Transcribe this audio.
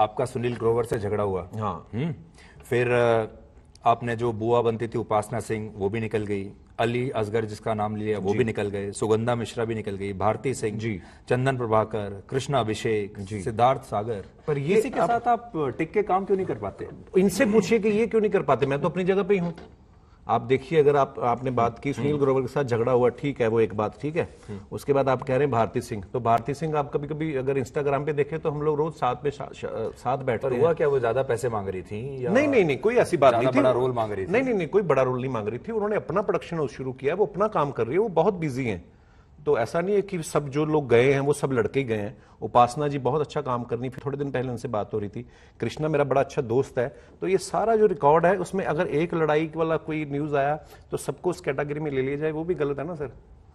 आपका सुनील ग्रोवर से झगड़ा हुआ हाँ हुँ? हम्म। फिर आपने जो बुआ बनती थी उपासना सिंह वो भी निकल गई अली असगर जिसका नाम लिया वो भी निकल गए सुगंधा मिश्रा भी निकल गई भारती सिंह जी चंदन प्रभाकर कृष्णा अभिषेक सिद्धार्थ सागर पर ये इसी के आप, साथ आप टिक के काम क्यों नहीं कर पाते इनसे पूछिए कि ये क्यों नहीं कर पाते मैं तो अपनी जगह पे ही हूँ आप देखिए अगर आप आपने बात की सुनील ग्रोवर के साथ झगड़ा हुआ ठीक है वो एक बात ठीक है उसके बाद आप कह रहे हैं भारती सिंह तो भारती सिंह आप कभी कभी अगर इंस्टाग्राम पे देखें तो हम लोग रोज साथ में साथ बैठे हुआ क्या वो ज्यादा पैसे मांग रही थी या नहीं नहीं नहीं कोई ऐसी बात नहीं थी बड़ा रोल मांग रही थी नहीं नहीं नहीं कोई बड़ा रोल नहीं मांग रही थी उन्होंने अपना प्रोडक्शन शुरू किया वो अपना काम कर रही है वो बहुत बिजी है तो ऐसा नहीं है कि सब जो लोग गए हैं वो सब लड़के गए हैं उपासना जी बहुत अच्छा काम करनी फिर थोड़े दिन पहले उनसे बात हो रही थी कृष्णा मेरा बड़ा अच्छा दोस्त है तो ये सारा जो रिकॉर्ड है उसमें अगर एक लड़ाई वाला कोई न्यूज़ आया तो सबको उस कैटेगरी में ले लिया जाए वो भी गलत है ना सर